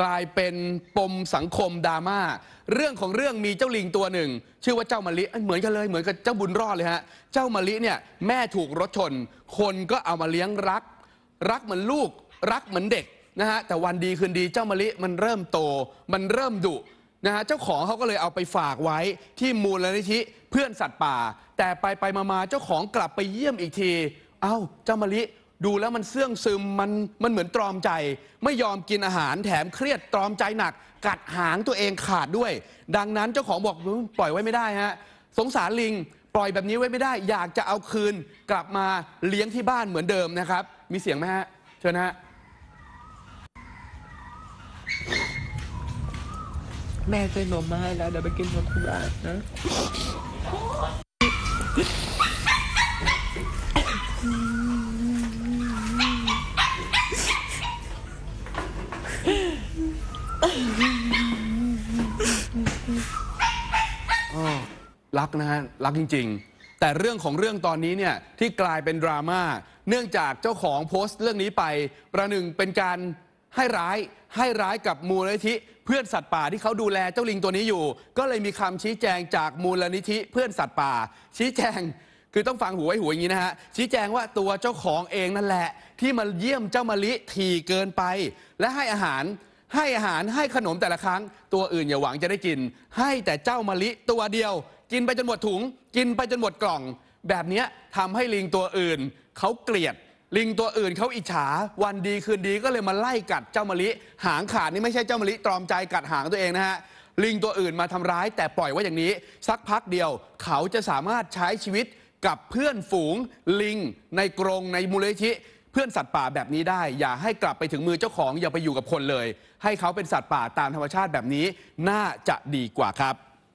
กลายเป็นปมสังคมดราม่าเรื่องของเรื่องมีเจ้าลิงตัวหนึ่ง ชื่อว่าเจ้ามะลิเหมือนกันเลยเหมือนกับเจ้าบุญรอดเลยฮะเจ้ามะลิเนี่ยแม่ถูกรถชน คนก็เอามาเลี้ยงรัก รักเหมือนลูกรักเหมือนเด็กนะฮะแต่วันดีคืนดีเจ้ามะลิมันเริ่มโตมันเริ่มดุนะฮะเจ้าของเขาก็เลยเอาไปฝากไว้ที่มูลนิธิเพื่อนสัตว์ป่า แต่ไปไปมาาเจ้าของกลับไปเยี่ยมอีกที เอ้าเจ้ามะลิดูแล้วมันเสื่องซึมมันมันเหมือนตรอมใจ ไม่ยอมกินอาหารแถมเครียดตรอมใจหนัก กัดหางตัวเองขาดด้วย ดังนั้นเจ้าของบอกปล่อยไว้ไม่ได้ฮะสงสารลิง ปล่อยแบบนี้ไว้ไม่ได้ อยากจะเอาคืนกลับมาเลี้ยงที่บ้านเหมือนเดิมนะครับ มีเสียงไหมฮะเชิญฮะแม่ใส่นมมาให้แล้วเดี๋ยวไปกินนมคุณบ้านนะรักนะฮะรักจริง ๆแต่เรื่องของเรื่องตอนนี้เนี่ยที่กลายเป็นดราม่าเนื่องจากเจ้าของโพสต์เรื่องนี้ไปประหนึ่งเป็นการให้ร้าย ให้ร้ายกับมูลนิธิเพื่อนสัตว์ป่าที่เขาดูแลเจ้าลิงตัวนี้อยู่ ก็เลยมีคำชี้แจงจากมูลนิธิ เพื่อนสัตว์ป่า ชี้แจงคือต้องฟังหูไว้หูอย่างนี้นะฮะชี้แจงว่าตัวเจ้าของเองนั่นแหละ ที่มาเยี่ยมเจ้ามะลิถี่เกินไป และให้อาหารให้อาหารให้ขนมแต่ละครั้งตัวอื่นอย่าหวังจะได้กิน ให้แต่เจ้ามะลิตัวเดียวกินไปจนหมดถุง กินไปจนหมดกล่อง แบบนี้ทำให้ลิงตัวอื่นเขาเกลียด ลิงตัวอื่นเขาอิจฉา วันดีคืนดีก็เลยมาไล่กัดเจ้ามะลิ หางขาดนี่ไม่ใช่เจ้ามะลิตรอมใจกัดหางตัวเองนะฮะลิงตัวอื่นมาทำร้ายแต่ปล่อยไว้อย่างนี้สักพักเดียว เขาจะสามารถใช้ชีวิตกับเพื่อนฝูงลิงในกรงในมูลนิธิเพื่อนสัตว์ป่าแบบนี้ได้ อย่าให้กลับไปถึงมือเจ้าของอย่าไปอยู่กับคนเลย ให้เขาเป็นสัตว์ป่าตามธรรมชาติแบบนี้ น่าจะดีกว่าครับ